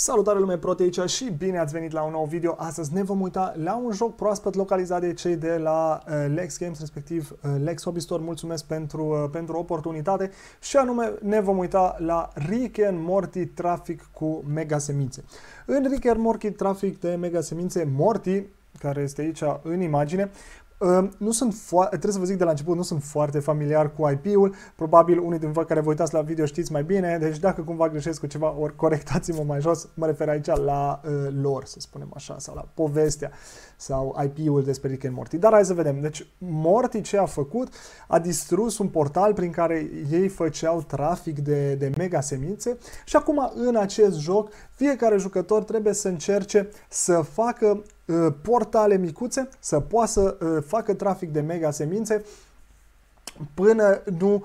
Salutare lume prote și bine ați venit la un nou video. Astăzi ne vom uita la un joc proaspăt localizat de cei de la uh, Lex Games, respectiv uh, Lex Hobby Store. Mulțumesc pentru, uh, pentru oportunitate și anume ne vom uita la Rick and Morty Traffic cu mega semințe. În Rick and Morty Traffic de mega semințe, Morty care este aici în imagine, Ehm, nu sunt trebuie să vă zic de la început, nu sunt foarte familiar cu IP-ul, probabil unii din voi care vă uitați la video știți mai bine, deci dacă cumva greșesc cu ceva, ori corectați-mă mai jos, mă refer aici la uh, lor, să spunem așa, sau la povestea, sau IP-ul despre Rick and Morty. Dar hai să vedem, deci Morty ce a făcut? A distrus un portal prin care ei făceau trafic de, de mega semințe și acum în acest joc fiecare jucător trebuie să încerce să facă Uh, portale micuțe să poată să uh, facă trafic de mega semințe până nu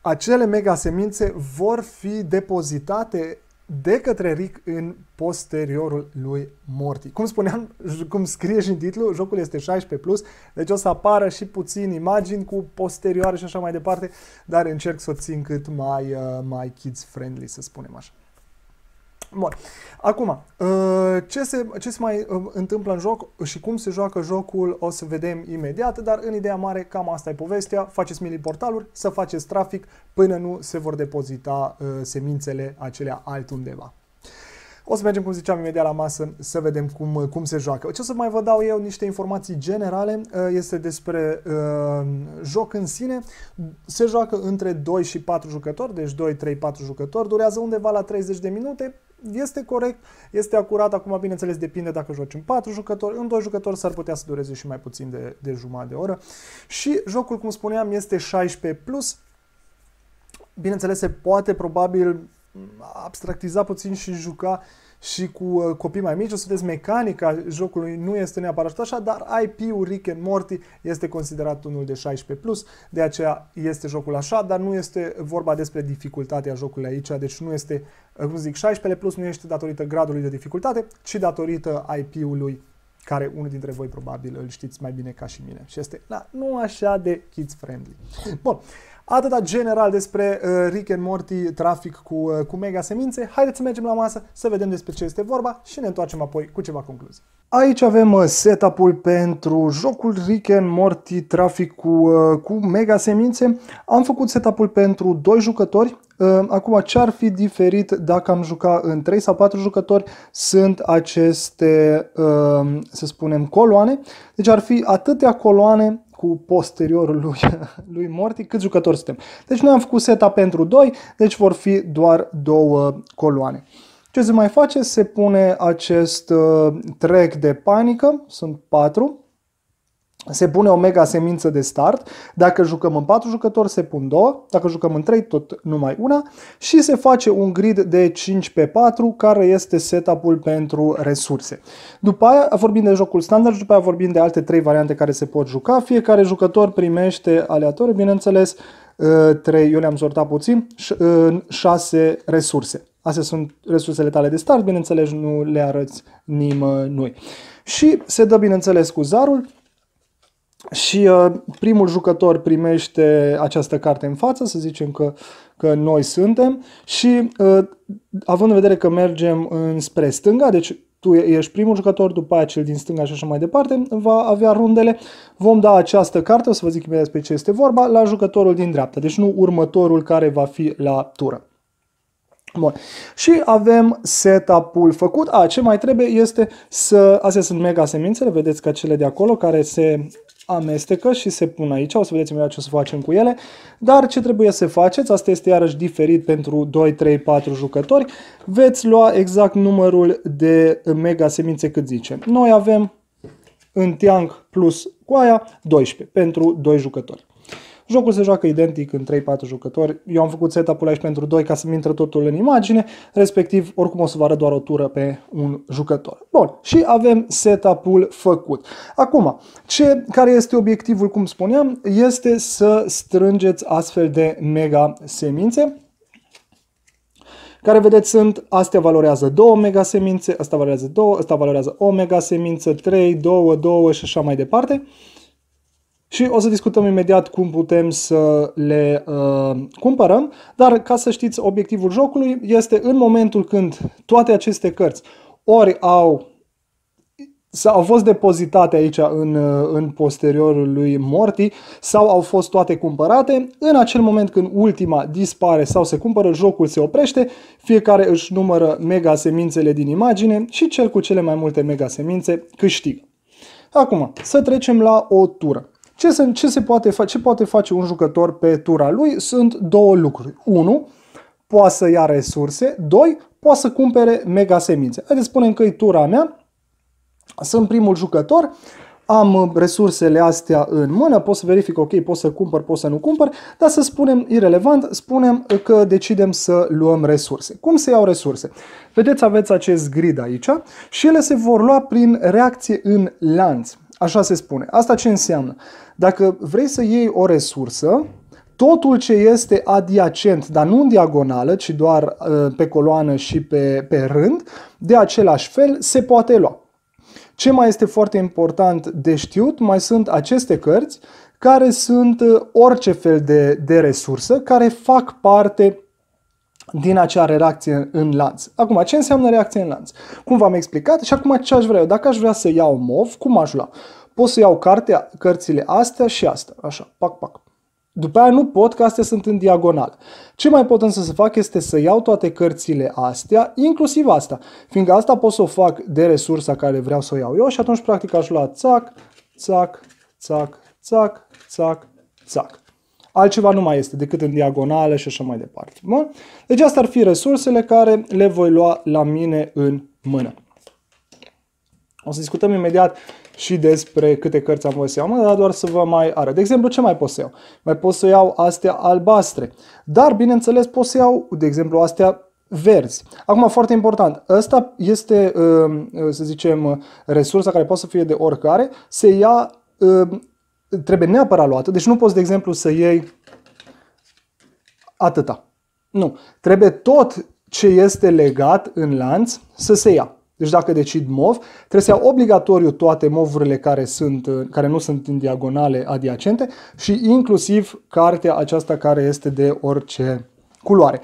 acele mega semințe vor fi depozitate de către Rick în posteriorul lui Morty. Cum spuneam, cum scrie și în titlu, jocul este 16+, plus, deci o să apară și puțin imagini cu posterioare și așa mai departe, dar încerc să o țin cât mai, uh, mai kids-friendly, să spunem așa. Bun. Acum, uh, ce se, ce se mai uh, întâmplă în joc și cum se joacă jocul o să vedem imediat, dar în ideea mare cam asta e povestea. Faceți mili portaluri, să faceți trafic până nu se vor depozita uh, semințele acelea altundeva. O să mergem, cum ziceam, imediat la masă să vedem cum, cum se joacă. Ce o să mai vă dau eu niște informații generale este despre uh, joc în sine. Se joacă între 2 și 4 jucători, deci 2, 3, 4 jucători, durează undeva la 30 de minute, este corect, este acurat, acum bineînțeles depinde dacă joci în 4 jucători, în 2 jucători s-ar putea să dureze și mai puțin de, de jumătate de oră. Și jocul, cum spuneam, este 16+, plus. bineînțeles se poate probabil abstractiza puțin și juca și cu uh, copii mai mici, o să vezi mecanica jocului nu este neapărat așa, dar IP-ul Rick and Morty este considerat unul de 16+, plus, de aceea este jocul așa, dar nu este vorba despre dificultatea jocului aici, deci nu este, uh, cum zic, 16+, plus nu este datorită gradului de dificultate, ci datorită IP-ului care unul dintre voi probabil îl știți mai bine ca și mine și este da, nu așa de kids friendly. Bun, Atâta general despre uh, Rick and Morty, trafic cu, uh, cu mega semințe. Haideți să mergem la masă să vedem despre ce este vorba și ne întoarcem apoi cu ceva concluzii. Aici avem uh, setup-ul pentru jocul Rick and Morty, trafic cu, uh, cu mega semințe. Am făcut setup-ul pentru doi jucători. Uh, acum, ce ar fi diferit dacă am juca în 3 sau 4 jucători sunt aceste, uh, să spunem, coloane. Deci ar fi atâtea coloane cu posteriorul lui, lui Morty, câți jucători suntem. Deci noi am făcut seta pentru 2, deci vor fi doar două coloane. Ce se mai face? Se pune acest uh, trec de panică, sunt 4, se pune o mega semință de start, dacă jucăm în 4 jucători se pun 2, dacă jucăm în 3 tot numai una și se face un grid de 5 pe 4 care este setup-ul pentru resurse. După aia vorbim de jocul standard, după aia vorbim de alte 3 variante care se pot juca, fiecare jucător primește aleator, bineînțeles, 3, ă, eu le-am sortat puțin, 6 ă, resurse. Astea sunt resursele tale de start, bineînțeles nu le arăți nimănui. Și se dă, bineînțeles, cu zarul, și uh, primul jucător primește această carte în față, să zicem că, că noi suntem și uh, având în vedere că mergem înspre stânga, deci tu ești primul jucător, după aia cel din stânga și așa mai departe, va avea rundele. Vom da această carte, o să vă zic imediat despre ce este vorba, la jucătorul din dreapta, deci nu următorul care va fi la tură. Bun. Și avem setup-ul făcut. A, ce mai trebuie este să... Astea sunt mega semințele, vedeți că cele de acolo care se amestecă și se pun aici, o să vedeți imediat ce o să facem cu ele, dar ce trebuie să faceți, asta este iarăși diferit pentru 2, 3, 4 jucători, veți lua exact numărul de mega semințe cât zice. Noi avem în teanc plus coaia 12 pentru 2 jucători. Jocul se joacă identic în 3-4 jucători. Eu am făcut setup-ul aici pentru 2 ca să-mi intre totul în imagine, respectiv oricum o să vă arăt doar o tură pe un jucător. Bun, și avem setup-ul făcut. Acum, ce, care este obiectivul, cum spuneam, este să strângeți astfel de mega semințe care vedeți sunt, astea valorează 2 mega semințe, asta valorează 2, asta valorează 1 mega semință, 3, 2, 2 și așa mai departe. Uh, și o să discutăm imediat cum putem să le uh, cumpărăm, dar ca să știți, obiectivul jocului este în momentul când toate aceste cărți ori au sau au fost depozitate aici în, uh, în posteriorul lui Morty sau au fost toate cumpărate. În acel moment când ultima dispare sau se cumpără, jocul se oprește, fiecare își numără mega semințele din imagine și cel cu cele mai multe mega semințe câștigă. Acum, să trecem la o tură. Ce se, ce, se poate, ce poate face un jucător pe tura lui? Sunt două lucruri. Unu, Poate să ia resurse. Doi, Poate să cumpere mega semințe. Haideți spunem că e tura mea. Sunt primul jucător am resursele astea în mână, pot să verific, ok, pot să cumpăr, pot să nu cumpăr, dar să spunem, irrelevant, spunem că decidem să luăm resurse. Cum se iau resurse? Vedeți, aveți acest grid aici și ele se vor lua prin reacție în lanț. Așa se spune. Asta ce înseamnă? Dacă vrei să iei o resursă, totul ce este adiacent, dar nu în diagonală, ci doar uh, pe coloană și pe, pe rând, de același fel se poate lua. Ce mai este foarte important de știut mai sunt aceste cărți care sunt uh, orice fel de, de resursă, care fac parte din acea reacție în lanț. Acum, ce înseamnă reacție în lanț? Cum v-am explicat și acum ce aș vrea eu? Dacă aș vrea să iau MOV, cum aș lua? Pot să iau cartea, cărțile astea și astea, așa, pac, pac. După aia nu pot, că astea sunt în diagonal. Ce mai pot însă să fac este să iau toate cărțile astea, inclusiv asta, fiindcă asta pot să o fac de resursa care vreau să o iau eu și atunci practic aș lua țac, țac, țac, țac, țac, țac altceva nu mai este decât în diagonale și așa mai departe. Bun? Deci astea ar fi resursele care le voi lua la mine în mână. O să discutăm imediat și despre câte cărți am voie să iau, mă, dar doar să vă mai arăt. De exemplu, ce mai pot să iau? Mai pot să iau astea albastre, dar bineînțeles pot să iau, de exemplu, astea verzi. Acum, foarte important, ăsta este, ă, să zicem, resursa care poate să fie de oricare, se ia ă, trebuie neapărat luată. Deci nu poți, de exemplu, să iei atâta. Nu. Trebuie tot ce este legat în lanț să se ia. Deci dacă decid MOV, trebuie să iau obligatoriu toate movurile care, sunt, care nu sunt în diagonale adiacente și inclusiv cartea aceasta care este de orice culoare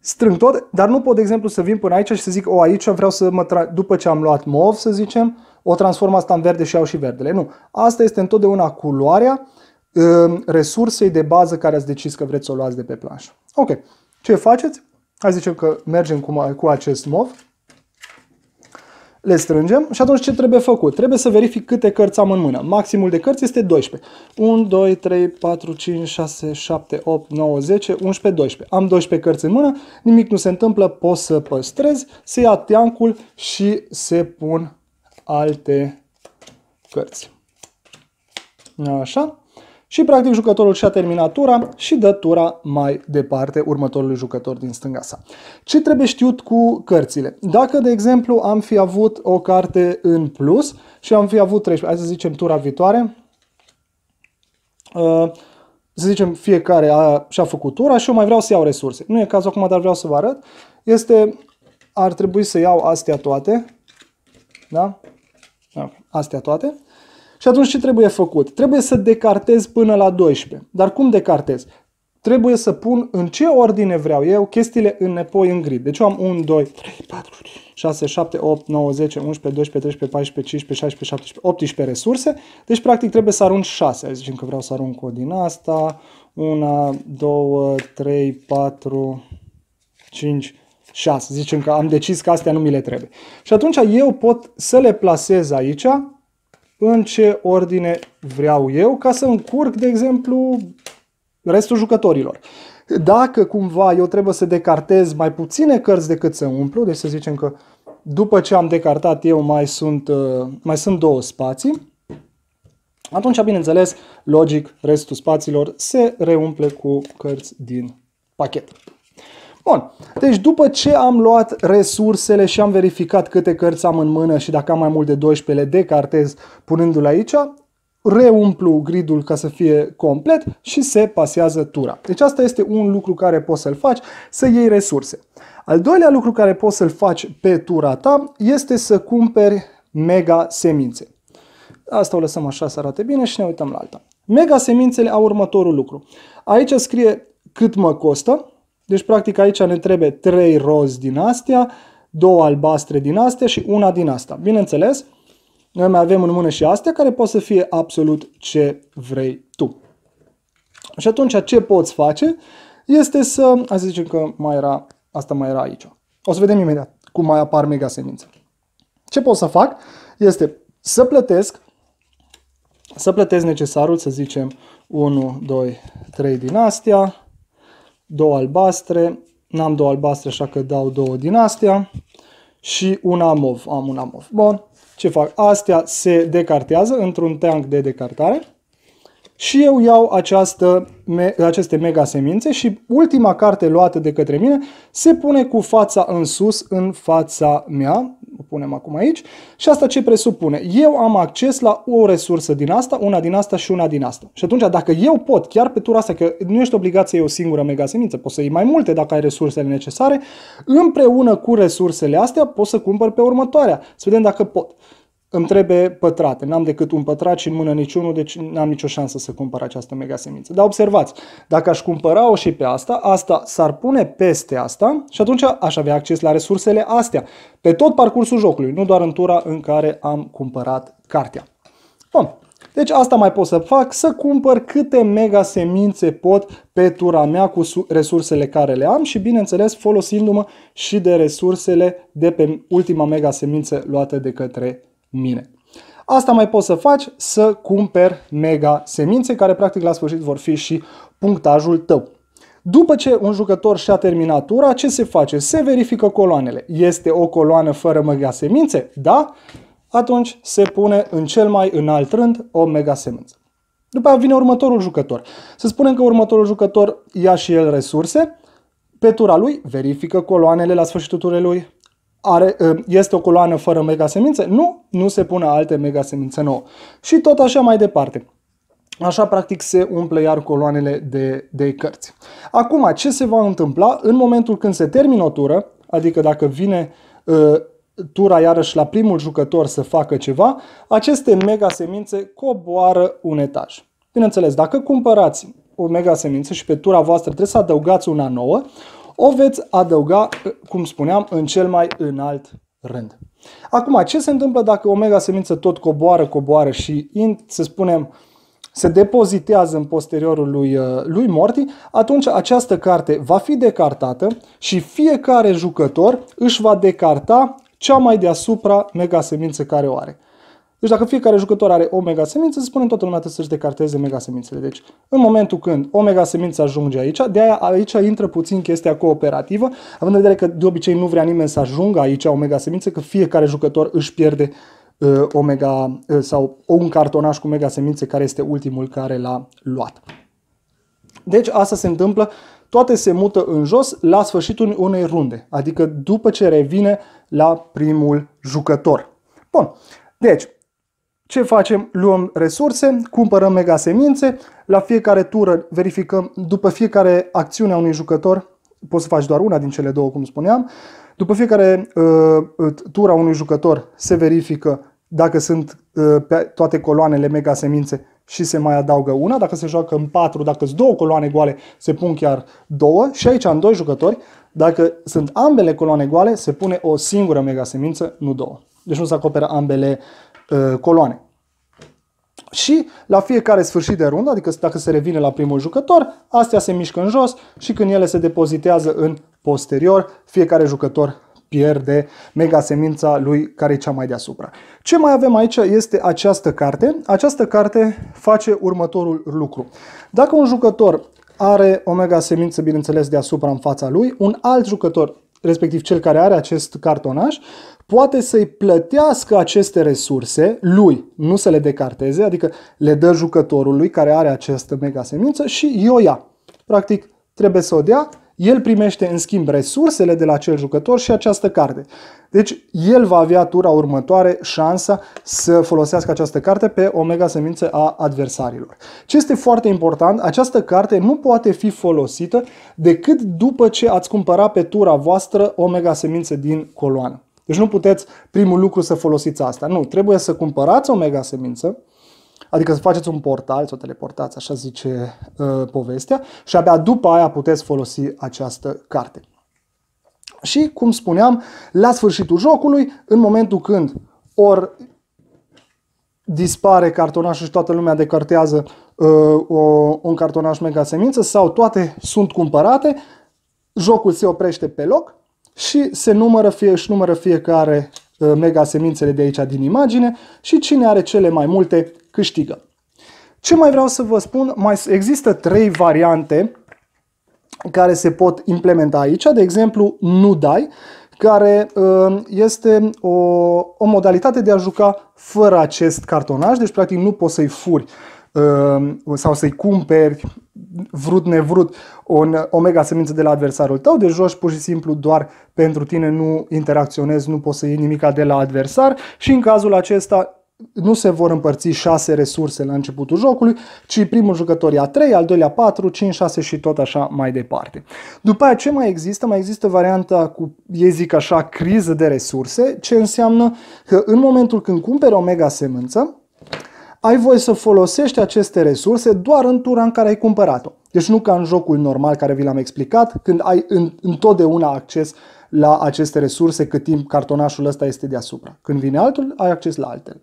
strâng tot, dar nu pot, de exemplu, să vin până aici și să zic, o, aici vreau să mă, tra- după ce am luat mov, să zicem, o transform asta în verde și iau și verdele. Nu. Asta este întotdeauna culoarea ehm, resursei de bază care ați decis că vreți să o luați de pe planșă. Ok. Ce faceți? Hai zicem că mergem cu, cu acest mov le strângem și atunci ce trebuie făcut? Trebuie să verific câte cărți am în mână. Maximul de cărți este 12. 1, 2, 3, 4, 5, 6, 7, 8, 9, 10, 11, 12. Am 12 cărți în mână, nimic nu se întâmplă, pot să păstrez, se ia teancul și se pun alte cărți. Așa și practic jucătorul și-a terminat tura și dă tura mai departe următorului jucător din stânga sa. Ce trebuie știut cu cărțile? Dacă, de exemplu, am fi avut o carte în plus și am fi avut 13, hai să zicem tura viitoare, uh, să zicem fiecare a, și-a făcut tura și eu mai vreau să iau resurse. Nu e cazul acum, dar vreau să vă arăt. Este, ar trebui să iau astea toate, da? Astea toate. Și atunci ce trebuie făcut? Trebuie să decartez până la 12. Dar cum decartez? Trebuie să pun în ce ordine vreau eu chestiile înapoi în grid. Deci eu am 1, 2, 3, 4, 6, 7, 8, 9, 10, 11, 12, 13, 14, 15, 16, 17, 18 resurse. Deci practic trebuie să arunc 6. Azi Zicem că vreau să arunc o din asta. 1, 2, 3, 4, 5, 6. Zicem că am decis că astea nu mi le trebuie. Și atunci eu pot să le plasez aici în ce ordine vreau eu ca să încurc, de exemplu, restul jucătorilor. Dacă cumva eu trebuie să decartez mai puține cărți decât să umplu, deci să zicem că după ce am decartat eu mai sunt, uh, mai sunt două spații, atunci, bineînțeles, logic, restul spațiilor se reumple cu cărți din pachet. Bun. Deci după ce am luat resursele și am verificat câte cărți am în mână și dacă am mai mult de 12 le decartez punându-l aici, reumplu gridul ca să fie complet și se pasează tura. Deci asta este un lucru care poți să-l faci, să iei resurse. Al doilea lucru care poți să-l faci pe tura ta este să cumperi mega semințe. Asta o lăsăm așa să arate bine și ne uităm la alta. Mega semințele au următorul lucru. Aici scrie cât mă costă, deci, practic, aici ne trebuie trei roz din astea, două albastre din astea și una din asta. Bineînțeles, noi mai avem în mână și astea care pot să fie absolut ce vrei tu. Și atunci ce poți face este să, hai să zicem că mai era, asta mai era aici. O să vedem imediat cum mai apar mega semințe. Ce pot să fac este să plătesc, să plătesc necesarul, să zicem 1, 2, 3 din astea, două albastre, n-am două albastre, așa că dau două din astea și un amov, am un amov. Bun, ce fac? Astea se decartează într-un tank de decartare și eu iau această, me, aceste mega semințe și ultima carte luată de către mine se pune cu fața în sus, în fața mea, o punem acum aici, și asta ce presupune? Eu am acces la o resursă din asta, una din asta și una din asta. Și atunci dacă eu pot, chiar pe tura asta, că nu ești obligat să iei o singură mega semință, poți să iei mai multe dacă ai resursele necesare, împreună cu resursele astea poți să cumpăr pe următoarea, să vedem dacă pot. Îmi trebuie pătrate, n-am decât un pătrat și în mână niciunul, deci n-am nicio șansă să cumpăr această mega semință. Dar observați, dacă aș cumpăra-o și pe asta, asta s-ar pune peste asta și atunci aș avea acces la resursele astea pe tot parcursul jocului, nu doar în tura în care am cumpărat cartea. Bun, deci asta mai pot să fac, să cumpăr câte mega semințe pot pe tura mea cu resursele care le am și bineînțeles folosindu-mă și de resursele de pe ultima mega semință luată de către mine. Asta mai poți să faci să cumperi mega semințe care practic la sfârșit vor fi și punctajul tău. După ce un jucător și-a terminat tura, ce se face? Se verifică coloanele. Este o coloană fără mega semințe? Da? Atunci se pune în cel mai înalt rând o mega semință. După aceea vine următorul jucător. Să spunem că următorul jucător ia și el resurse, pe tura lui verifică coloanele la sfârșitul turei lui, are, ă, este o coloană fără megasemințe? Nu, nu se pune alte megasemințe nouă. Și tot așa mai departe. Așa, practic, se umple iar coloanele de, de cărți. Acum, ce se va întâmpla în momentul când se termină o tură, adică dacă vine uh, tura iarăși la primul jucător să facă ceva, aceste mega semințe coboară un etaj. Bineînțeles, dacă cumpărați o mega semință și pe tura voastră trebuie să adăugați una nouă, o veți adăuga, eh, cum spuneam, în cel mai înalt rând. Acum, ce se întâmplă dacă omega semință tot coboară, coboară și, să spunem, se depozitează în posteriorul lui, eh, lui Morty, atunci această carte va fi decartată și fiecare jucător își va decarta cea mai deasupra mega semință care o are. Deci dacă fiecare jucător are o mega semință, se spune toată lumea trebuie să-și decarteze mega semințele. Deci în momentul când o mega semință ajunge aici, de aia aici intră puțin chestia cooperativă, având în vedere că de obicei nu vrea nimeni să ajungă aici o mega semință, că fiecare jucător își pierde uh, omega uh, sau un cartonaș cu mega semințe care este ultimul care l-a luat. Deci asta se întâmplă, toate se mută în jos la sfârșitul unei runde, adică după ce revine la primul jucător. Bun, deci ce facem? Luăm resurse, cumpărăm mega semințe, la fiecare tură verificăm, după fiecare acțiune a unui jucător, poți să faci doar una din cele două, cum spuneam, după fiecare uh, uh tură a unui jucător se verifică dacă sunt uh, pe toate coloanele mega semințe și se mai adaugă una, dacă se joacă în patru, dacă sunt două coloane goale, se pun chiar două și aici în doi jucători, dacă sunt ambele coloane goale, se pune o singură mega semință, nu două. Deci nu se acoperă ambele uh, Uh, coloane. Și la fiecare sfârșit de rundă, adică dacă se revine la primul jucător, astea se mișcă în jos și când ele se depozitează în posterior, fiecare jucător pierde mega semința lui care e cea mai deasupra. Ce mai avem aici este această carte. Această carte face următorul lucru. Dacă un jucător are omega semință, bineînțeles, deasupra în fața lui, un alt jucător, respectiv cel care are acest cartonaj, poate să-i plătească aceste resurse lui, nu să le decarteze, adică le dă jucătorului care are această mega semință și eu ia. Practic, trebuie să o dea, el primește în schimb resursele de la acel jucător și această carte. Deci el va avea tura următoare șansa să folosească această carte pe o mega semință a adversarilor. Ce este foarte important, această carte nu poate fi folosită decât după ce ați cumpărat pe tura voastră o mega semință din coloană. Deci nu puteți primul lucru să folosiți asta. Nu, trebuie să cumpărați o mega semință, adică să faceți un portal, să o teleportați, așa zice uh, povestea, și abia după aia puteți folosi această carte. Și, cum spuneam, la sfârșitul jocului, în momentul când ori dispare cartonașul și toată lumea decartează uh, o, un cartonaș mega semință sau toate sunt cumpărate, jocul se oprește pe loc și se numără, fie, își numără fiecare ă, mega semințele de aici din imagine și cine are cele mai multe câștigă. Ce mai vreau să vă spun, mai există trei variante care se pot implementa aici, de exemplu nu dai, care ă, este o, o modalitate de a juca fără acest cartonaj, deci practic nu poți să-i furi ă, sau să-i cumperi vrut nevrut o omega semință de la adversarul tău, deci joci pur și simplu doar pentru tine, nu interacționezi, nu poți să iei nimica de la adversar și în cazul acesta nu se vor împărți 6 resurse la începutul jocului, ci primul jucător ia 3, al doilea 4, 5, 6 și tot așa mai departe. După aceea ce mai există? Mai există varianta cu, ei zic așa, criză de resurse, ce înseamnă că în momentul când cumperi Omega Semânță, ai voie să folosești aceste resurse doar în tura în care ai cumpărat-o. Deci nu ca în jocul normal care vi l-am explicat, când ai întotdeauna acces la aceste resurse cât timp cartonașul ăsta este deasupra. Când vine altul, ai acces la altele.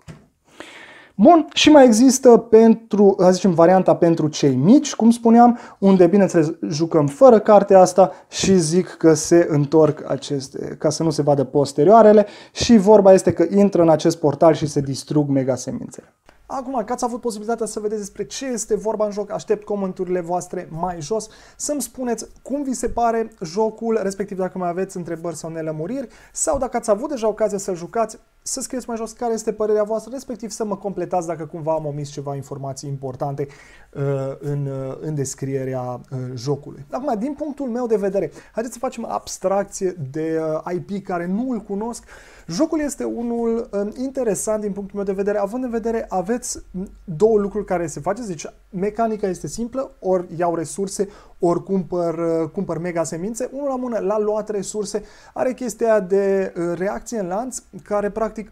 Bun, și mai există pentru, să zicem, varianta pentru cei mici, cum spuneam, unde bineînțeles jucăm fără cartea asta și zic că se întorc aceste, ca să nu se vadă posterioarele și vorba este că intră în acest portal și se distrug mega semințele. Acum că ați avut posibilitatea să vedeți despre ce este vorba în joc, aștept comenturile voastre mai jos, să-mi spuneți cum vi se pare jocul, respectiv dacă mai aveți întrebări sau nelămuriri, sau dacă ați avut deja ocazia să-l jucați, să scrieți mai jos care este părerea voastră, respectiv să mă completați dacă cumva am omis ceva informații importante uh, în, uh, în descrierea uh, jocului. Acum, din punctul meu de vedere, haideți să facem abstracție de uh, IP care nu îl cunosc. Jocul este unul uh, interesant din punctul meu de vedere, având în vedere aveți două lucruri care se faceți, deci mecanica este simplă, ori iau resurse, ori cumpăr, uh, cumpăr mega semințe, unul la mână, la luat resurse, are chestia de uh, reacție în lanț care practic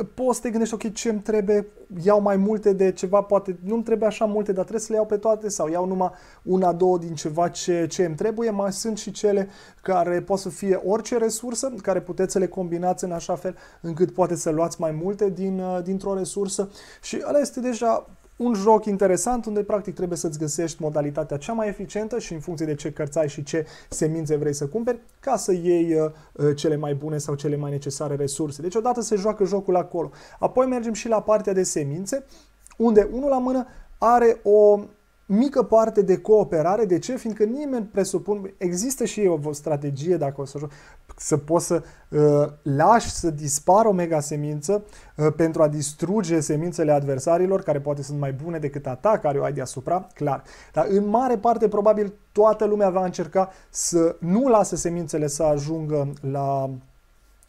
uh, poți să te gândești, ok, ce îmi trebuie, iau mai multe de ceva, poate nu îmi trebuie așa multe, dar trebuie să le iau pe toate sau iau numai una, două din ceva ce, ce îmi trebuie, mai sunt și cele care pot să fie orice resursă, care puteți să le combinați în așa fel încât poate să luați mai multe din, dintr-o resursă și ăla este deja un joc interesant unde practic trebuie să-ți găsești modalitatea cea mai eficientă și în funcție de ce cărți ai și ce semințe vrei să cumperi ca să iei uh, uh cele mai bune sau cele mai necesare resurse. Deci odată se joacă jocul acolo. Apoi mergem și la partea de semințe unde unul la mână are o mică parte de cooperare. De ce? Fiindcă nimeni presupun, există și o strategie dacă o să să poți să uh, lași să dispară o mega semință uh, pentru a distruge semințele adversarilor, care poate sunt mai bune decât a ta, care o ai deasupra, clar. Dar în mare parte, probabil, toată lumea va încerca să nu lase semințele să ajungă la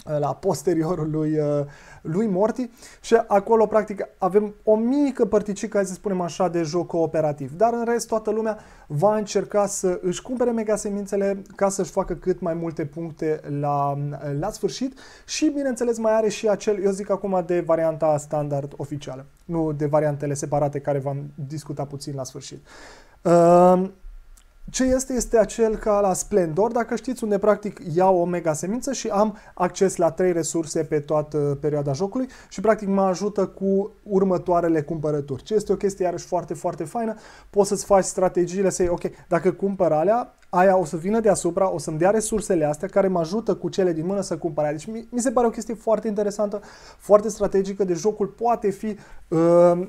Uh, la posteriorul lui, uh, lui Morty și acolo practic avem o mică părticică, hai să spunem așa, de joc cooperativ. Dar în rest toată lumea va încerca să își cumpere mega semințele ca să-și facă cât mai multe puncte la, uh, la sfârșit și bineînțeles mai are și acel, eu zic acum de varianta standard oficială, nu de variantele separate care v-am discutat puțin la sfârșit. Uh, ce este? Este acel ca la Splendor, dacă știți, unde practic iau o mega semință și am acces la trei resurse pe toată perioada jocului și practic mă ajută cu următoarele cumpărături. Ce este o chestie iarăși foarte, foarte faină, poți să-ți faci strategiile, să iei, ok, dacă cumpăr alea, aia o să vină deasupra, o să-mi dea resursele astea care mă ajută cu cele din mână să cumpăr Deci mi se pare o chestie foarte interesantă, foarte strategică, de deci jocul poate fi, uh,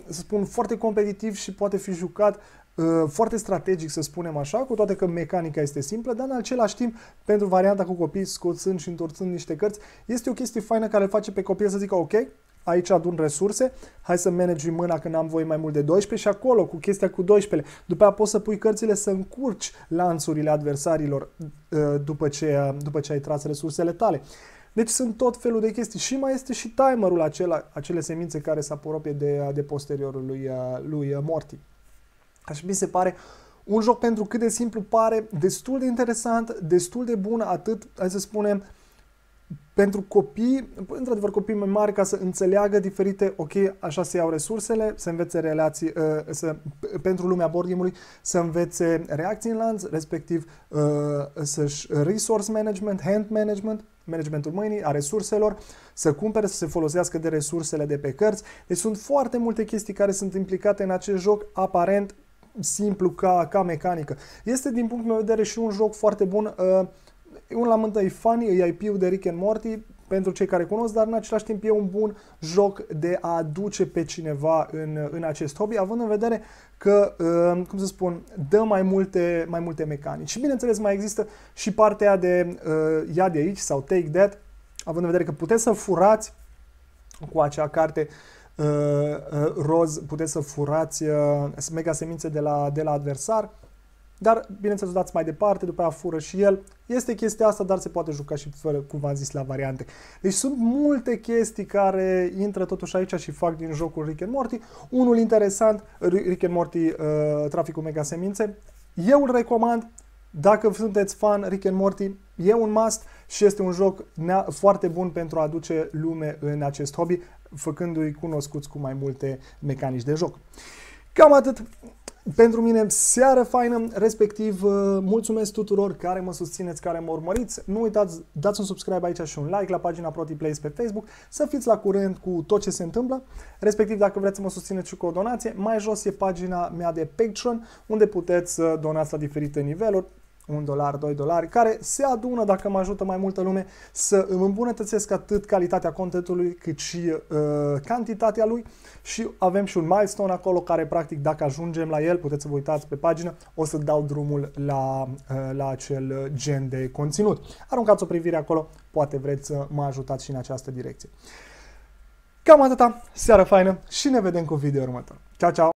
să spun, foarte competitiv și poate fi jucat Uh, foarte strategic, să spunem așa, cu toate că mecanica este simplă, dar în același timp, pentru varianta cu copii, scoțând și întorțând niște cărți, este o chestie faină care îl face pe copil să zică, ok, aici adun resurse, hai să manage mâna când am voie mai mult de 12 și acolo cu chestia cu 12. După aia poți să pui cărțile să încurci lanțurile adversarilor uh, după ce, uh, după ce ai tras resursele tale. Deci sunt tot felul de chestii și mai este și timerul acela, acele semințe care se apropie de, de posteriorul lui, lui Morty și mi se pare un joc pentru cât de simplu pare, destul de interesant, destul de bun, atât, hai să spunem, pentru copii, într-adevăr copii mai mari, ca să înțeleagă diferite, ok, așa se iau resursele, să învețe relații, uh, să, pentru lumea boardimului, să învețe reacții în lanț, respectiv uh, să-și resource management, hand management, managementul mâinii, a resurselor, să cumpere, să se folosească de resursele de pe cărți. Deci sunt foarte multe chestii care sunt implicate în acest joc, aparent simplu ca, ca mecanică. Este din punctul meu de vedere și un joc foarte bun. Uh, un la mântă e funny, e IP-ul de Rick and Morty, pentru cei care cunosc, dar în același timp e un bun joc de a aduce pe cineva în, în acest hobby, având în vedere că, uh, cum să spun, dă mai multe, mai multe mecanici. Și bineînțeles mai există și partea de uh, ia de aici sau take that, având în vedere că puteți să furați cu acea carte Uh, uh, roz, puteți să furați uh, mega semințe de la, de la adversar, dar bineînțeles o dați mai departe, după aia fură și el. Este chestia asta, dar se poate juca și fără, cum v-am zis, la variante. Deci sunt multe chestii care intră totuși aici și fac din jocul Rick and Morty. Unul interesant, Rick and Morty, uh, traficul mega semințe. Eu îl recomand, dacă sunteți fan Rick and Morty, e un must și este un joc foarte bun pentru a aduce lume în acest hobby făcându-i cunoscuți cu mai multe mecanici de joc. Cam atât pentru mine, seară faină, respectiv uh, mulțumesc tuturor care mă susțineți, care mă urmăriți. Nu uitați, dați un subscribe aici și un like la pagina ProTiPlays pe Facebook, să fiți la curent cu tot ce se întâmplă. Respectiv, dacă vreți să mă susțineți și cu o donație, mai jos e pagina mea de Patreon, unde puteți uh, donați la diferite niveluri. 1 dolar, 2 dolari, care se adună, dacă mă ajută mai multă lume, să îmi îmbunătățesc atât calitatea contentului cât și uh, cantitatea lui și avem și un milestone acolo care practic dacă ajungem la el, puteți să vă uitați pe pagină, o să dau drumul la, uh, la acel gen de conținut. Aruncați o privire acolo, poate vreți să mă ajutați și în această direcție. Cam atâta, seară faină și ne vedem cu video următor. Ciao, ciao!